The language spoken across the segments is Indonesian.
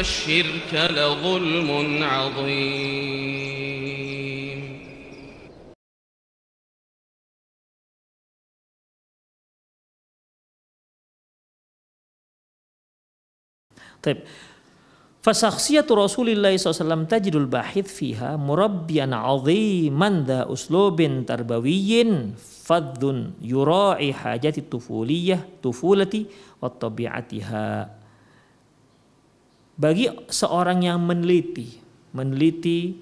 الشرك لظلم عظيم طيب فشخصية رسول الله صلى الله عليه وسلم تجد الباحث فيها مربيا عظيما ذا أسلوب تربوي فذ يراعي حاجات الطفولية طفولتي وطبيعتها bagi seorang yang meneliti, meneliti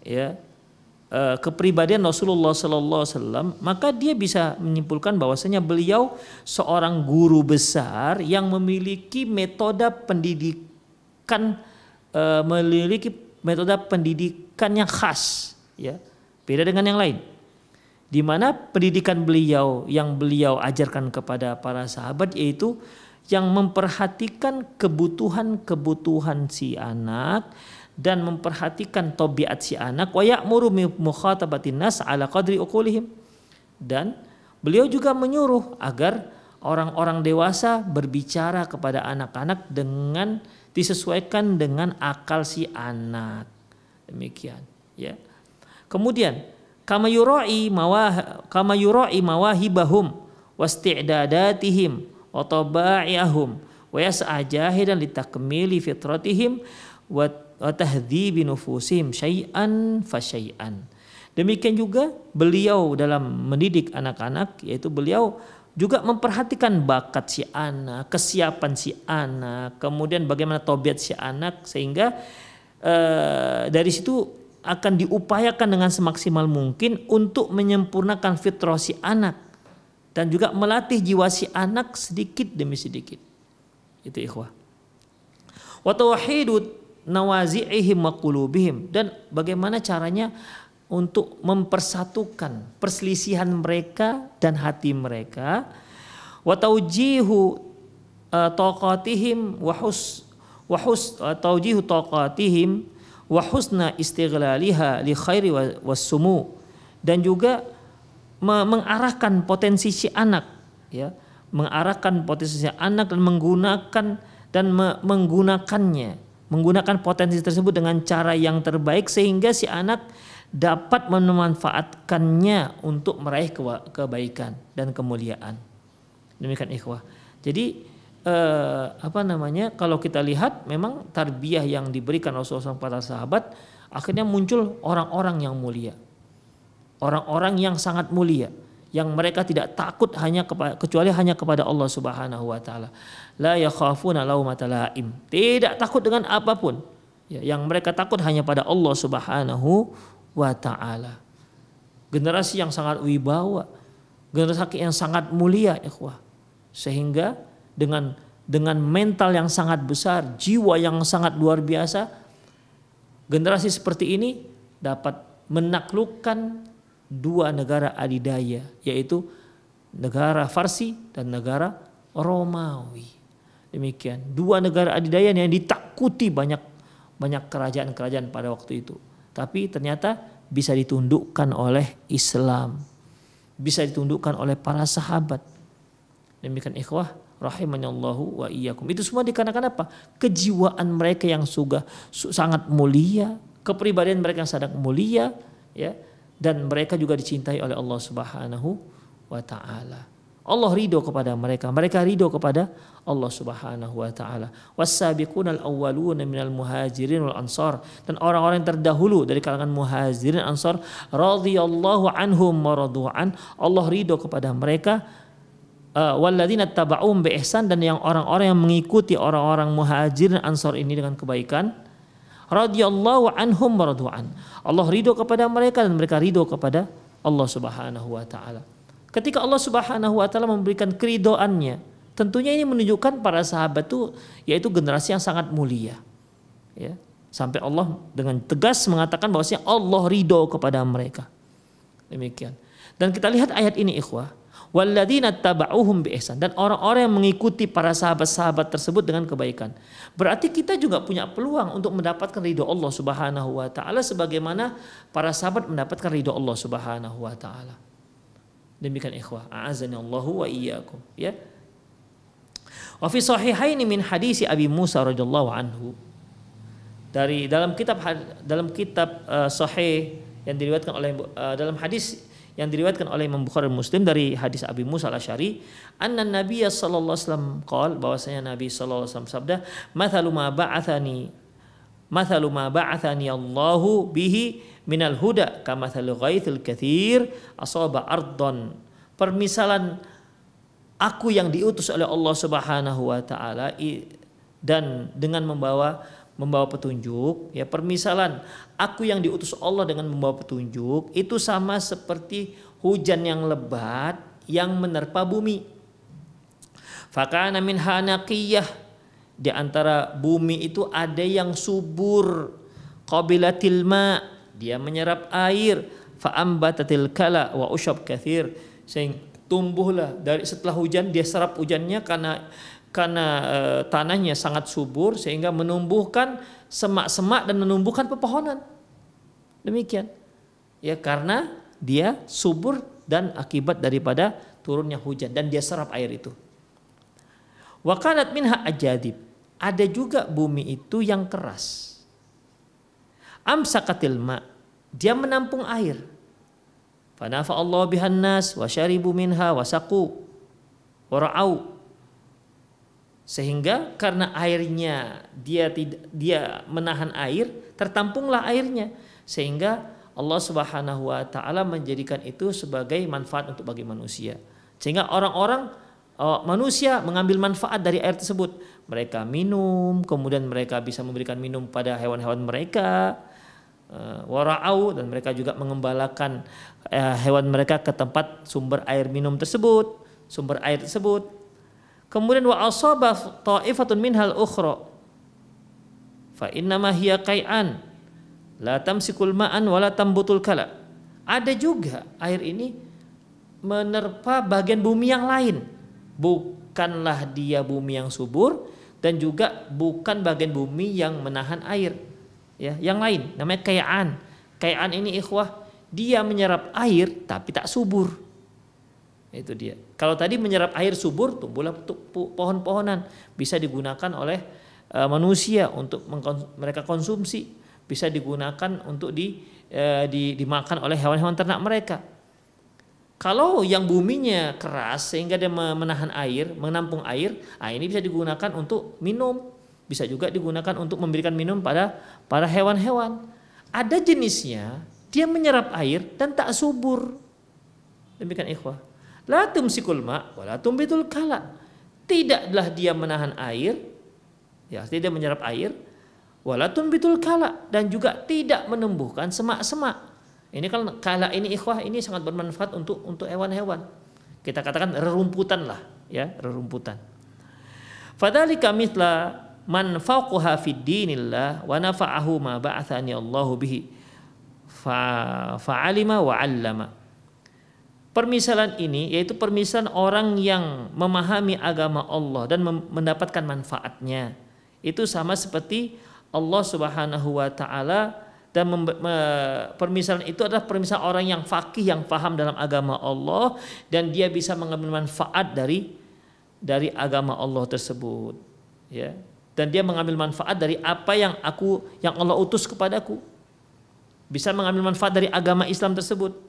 ya eh, kepribadian Rasulullah Sallallahu Alaihi Wasallam, maka dia bisa menyimpulkan bahwasanya beliau seorang guru besar yang memiliki metode pendidikan eh, memiliki metode pendidikan yang khas, ya beda dengan yang lain. Di mana pendidikan beliau yang beliau ajarkan kepada para sahabat yaitu yang memperhatikan kebutuhan-kebutuhan si anak dan memperhatikan tobiat si anak wa ya'muru mukhatabatin nas ala qadri uqulihim dan beliau juga menyuruh agar orang-orang dewasa berbicara kepada anak-anak dengan disesuaikan dengan akal si anak demikian ya kemudian kama yurai mawah kama yurai mawahibahum wasti'dadatihim wa wa yas'a jahidan litakmili fitratihim wa tahdhibi nufusihim syai'an fa Demikian juga beliau dalam mendidik anak-anak yaitu beliau juga memperhatikan bakat si anak, kesiapan si anak, kemudian bagaimana tobiat si anak sehingga eh, dari situ akan diupayakan dengan semaksimal mungkin untuk menyempurnakan fitrah si anak dan juga melatih jiwa si anak sedikit demi sedikit. Itu ikhwah. Wa tauhidu nawazi'ihim wa qulubihim dan bagaimana caranya untuk mempersatukan perselisihan mereka dan hati mereka wa taujihu e, taqatihim wa hus wa hus e, taujihu taqatihim wa husna istighlaliha li khairi wa sumu dan juga mengarahkan potensi si anak ya mengarahkan potensi si anak dan menggunakan dan menggunakannya menggunakan potensi tersebut dengan cara yang terbaik sehingga si anak dapat memanfaatkannya untuk meraih kebaikan dan kemuliaan demikian ikhwah jadi eh, apa namanya kalau kita lihat memang tarbiyah yang diberikan Rasulullah sahabat akhirnya muncul orang-orang yang mulia orang-orang yang sangat mulia yang mereka tidak takut hanya kepada, kecuali hanya kepada Allah Subhanahu wa taala. La yakhafuna laumata laim. Tidak takut dengan apapun. Ya, yang mereka takut hanya pada Allah Subhanahu wa taala. Generasi yang sangat wibawa, generasi yang sangat mulia ikhwah. Sehingga dengan dengan mental yang sangat besar, jiwa yang sangat luar biasa, generasi seperti ini dapat menaklukkan dua negara adidaya yaitu negara Farsi dan negara Romawi. Demikian, dua negara adidaya yang ditakuti banyak banyak kerajaan-kerajaan pada waktu itu. Tapi ternyata bisa ditundukkan oleh Islam. Bisa ditundukkan oleh para sahabat. Demikian ikhwah rahimanallahu wa iyyakum. Itu semua dikarenakan apa? Kejiwaan mereka yang suga, sangat mulia, kepribadian mereka yang sangat mulia, ya dan mereka juga dicintai oleh Allah Subhanahu wa taala. Allah ridho kepada mereka, mereka ridho kepada Allah Subhanahu wa taala. Wasabiqunal awwaluna minal muhajirin wal ansar dan orang-orang terdahulu dari kalangan muhajirin ansar radhiyallahu anhum maradu'an. Allah ridho kepada mereka uh, walladzina taba'um bi ihsan dan yang orang-orang yang mengikuti orang-orang muhajirin ansar ini dengan kebaikan radhiyallahu anhum radu'an. Allah ridho kepada mereka dan mereka ridho kepada Allah Subhanahu wa taala. Ketika Allah Subhanahu wa taala memberikan keridoannya, tentunya ini menunjukkan para sahabat itu yaitu generasi yang sangat mulia. Ya. Sampai Allah dengan tegas mengatakan bahwasanya Allah ridho kepada mereka. Demikian. Dan kita lihat ayat ini ikhwah walladzina taba'uhum biihsan dan orang-orang yang mengikuti para sahabat-sahabat tersebut dengan kebaikan. Berarti kita juga punya peluang untuk mendapatkan ridho Allah Subhanahu wa taala sebagaimana para sahabat mendapatkan ridho Allah Subhanahu wa taala. Demikian ikhwah, a'azani Allahu wa iyyakum, ya. Wa fi sahihaini min hadisi Abi Musa radhiyallahu anhu. Dari dalam kitab dalam kitab uh, sahih yang diriwayatkan oleh uh, dalam hadis yang diriwayatkan oleh Imam Bukhari Muslim dari hadis Abi Musa al-Asy'ari anna Nabi sallallahu alaihi wasallam qol bahwasanya Nabi sallallahu alaihi wasallam sabda mathalu ma ba'athani mathalu ma ba'athani Allahu bihi minal huda kamathalu ghaithil katsir asaba ardon permisalan aku yang diutus oleh Allah Subhanahu wa taala dan dengan membawa membawa petunjuk ya permisalan aku yang diutus Allah dengan membawa petunjuk itu sama seperti hujan yang lebat yang menerpa bumi fakana min hanaqiyah di antara bumi itu ada yang subur qabilatil ma dia menyerap air faambatatil kala wa ushab kathir sehingga tumbuhlah dari setelah hujan dia serap hujannya karena karena e, tanahnya sangat subur sehingga menumbuhkan semak-semak dan menumbuhkan pepohonan. Demikian. Ya karena dia subur dan akibat daripada turunnya hujan dan dia serap air itu. wa kanat minha ajadib. Ada juga bumi itu yang keras. Amsakatil ma. Dia menampung air. Fanafa Allah bihan nas wa syaribu minha wa saqu wa sehingga karena airnya dia tidak dia menahan air tertampunglah airnya sehingga Allah Subhanahu wa taala menjadikan itu sebagai manfaat untuk bagi manusia sehingga orang-orang eh, manusia mengambil manfaat dari air tersebut mereka minum kemudian mereka bisa memberikan minum pada hewan-hewan mereka eh, warau dan mereka juga mengembalakan eh, hewan mereka ke tempat sumber air minum tersebut sumber air tersebut Kemudian wa asaba ta'ifatun minhal ukhra. Fa innama hiya qai'an la tamsikul ma'an wala tambutul kala. Ada juga air ini menerpa bagian bumi yang lain. Bukanlah dia bumi yang subur dan juga bukan bagian bumi yang menahan air. Ya, yang lain namanya kayaan. Kayaan ini ikhwah, dia menyerap air tapi tak subur. Itu dia. Kalau tadi menyerap air subur, tumbuhlah pohon-pohonan. Bisa digunakan oleh eh, manusia untuk mereka konsumsi. Bisa digunakan untuk di, eh, di, dimakan oleh hewan-hewan ternak mereka. Kalau yang buminya keras sehingga dia menahan air, menampung air, nah ini bisa digunakan untuk minum. Bisa juga digunakan untuk memberikan minum pada para hewan-hewan. Ada jenisnya, dia menyerap air dan tak subur. Demikian ikhwah. La tumsikul ma wa la tumbitul kala. Tidaklah dia menahan air, ya tidak menyerap air, la tumbitul kala dan juga tidak menumbuhkan semak-semak. Ini kan kala ini ikhwah ini sangat bermanfaat untuk untuk hewan-hewan. Kita katakan rerumputan lah, ya, rerumputan. Fadzalika mithla man faqaha fid dinillah wa nafa'ahu ma ba'athani Allahu bihi. Fa fa'alima wa 'allama. Permisalan ini yaitu permisalan orang yang memahami agama Allah dan mendapatkan manfaatnya. Itu sama seperti Allah Subhanahu wa taala dan permisalan itu adalah permisalan orang yang fakih yang paham dalam agama Allah dan dia bisa mengambil manfaat dari dari agama Allah tersebut ya dan dia mengambil manfaat dari apa yang aku yang Allah utus kepadaku bisa mengambil manfaat dari agama Islam tersebut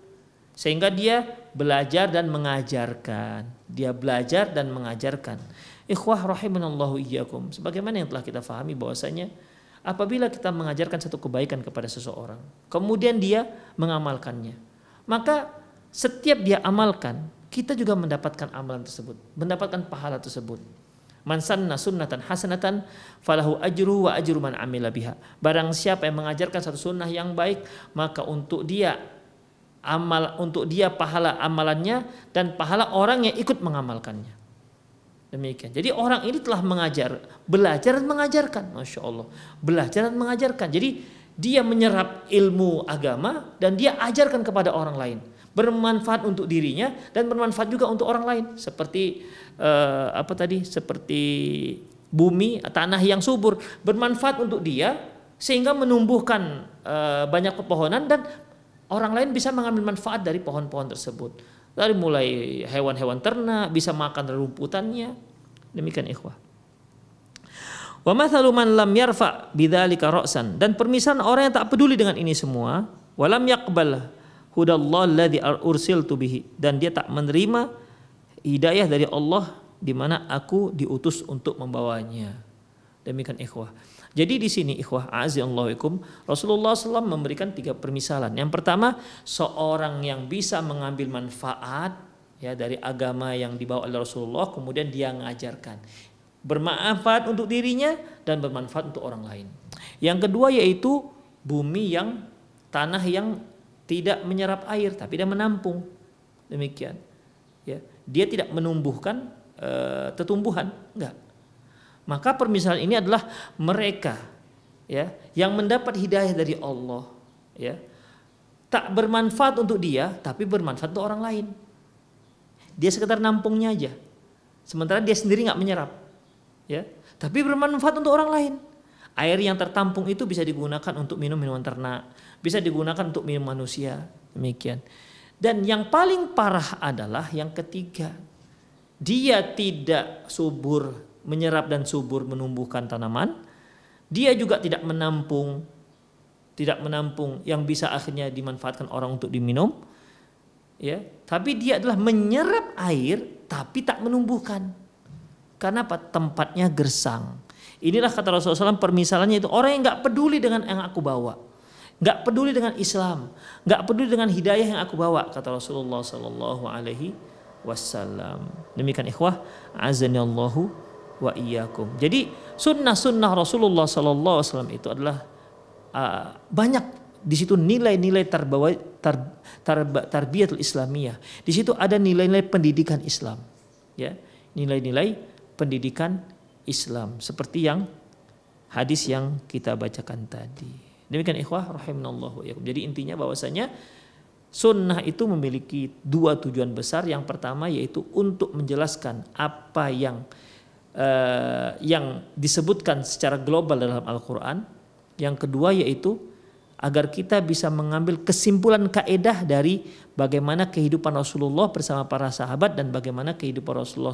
sehingga dia belajar dan mengajarkan dia belajar dan mengajarkan ikhwah rahimanallahu iyyakum sebagaimana yang telah kita fahami bahwasanya apabila kita mengajarkan satu kebaikan kepada seseorang kemudian dia mengamalkannya maka setiap dia amalkan kita juga mendapatkan amalan tersebut mendapatkan pahala tersebut Man sanna sunnatan hasanatan falahu ajru wa ajru man amila biha. Barang siapa yang mengajarkan satu sunnah yang baik, maka untuk dia amal untuk dia pahala amalannya dan pahala orang yang ikut mengamalkannya. Demikian. Jadi orang ini telah mengajar, belajar dan mengajarkan, masya Allah, belajar dan mengajarkan. Jadi dia menyerap ilmu agama dan dia ajarkan kepada orang lain, bermanfaat untuk dirinya dan bermanfaat juga untuk orang lain. Seperti eh, apa tadi? Seperti bumi, tanah yang subur, bermanfaat untuk dia sehingga menumbuhkan eh, banyak pepohonan dan orang lain bisa mengambil manfaat dari pohon-pohon tersebut. Dari mulai hewan-hewan ternak bisa makan rumputannya. Demikian ikhwah. Wa mathalu man lam yarfa bidzalika ra'san dan permisalan orang yang tak peduli dengan ini semua, walam yaqbal hudallahi alladhi ursil bihi dan dia tak menerima hidayah dari Allah di mana aku diutus untuk membawanya. Demikian ikhwah. Jadi di sini ikhwah azizallahuikum Rasulullah SAW memberikan tiga permisalan. Yang pertama seorang yang bisa mengambil manfaat ya dari agama yang dibawa oleh Rasulullah kemudian dia mengajarkan bermanfaat untuk dirinya dan bermanfaat untuk orang lain. Yang kedua yaitu bumi yang tanah yang tidak menyerap air tapi dia menampung demikian ya dia tidak menumbuhkan e, tetumbuhan enggak maka permisalan ini adalah mereka ya yang mendapat hidayah dari Allah ya tak bermanfaat untuk dia tapi bermanfaat untuk orang lain. Dia sekedar nampungnya aja. Sementara dia sendiri nggak menyerap. Ya, tapi bermanfaat untuk orang lain. Air yang tertampung itu bisa digunakan untuk minum minuman ternak, bisa digunakan untuk minum manusia, demikian. Dan yang paling parah adalah yang ketiga. Dia tidak subur menyerap dan subur menumbuhkan tanaman, dia juga tidak menampung tidak menampung yang bisa akhirnya dimanfaatkan orang untuk diminum. Ya, tapi dia adalah menyerap air tapi tak menumbuhkan. Karena apa? Tempatnya gersang. Inilah kata Rasulullah SAW permisalannya itu orang yang nggak peduli dengan yang aku bawa, nggak peduli dengan Islam, nggak peduli dengan hidayah yang aku bawa kata Rasulullah Sallallahu Alaihi Wasallam. Demikian ikhwah, azanillahu wa iyyakum. Jadi sunnah-sunnah Rasulullah sallallahu alaihi wasallam itu adalah uh, banyak di situ nilai-nilai terbawa tar, tar, tarbiyatul islamiyah. Di situ ada nilai-nilai pendidikan Islam. Ya, nilai-nilai pendidikan Islam seperti yang hadis yang kita bacakan tadi. Demikian ikhwah rahimanallah wa Jadi intinya bahwasanya sunnah itu memiliki dua tujuan besar. Yang pertama yaitu untuk menjelaskan apa yang Eh, yang disebutkan secara global dalam Al-Quran. Yang kedua yaitu agar kita bisa mengambil kesimpulan kaedah dari bagaimana kehidupan Rasulullah bersama para sahabat dan bagaimana kehidupan Rasulullah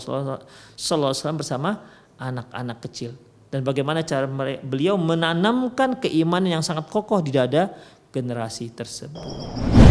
SAW bersama anak-anak kecil dan bagaimana cara beliau menanamkan keimanan yang sangat kokoh di dada generasi tersebut.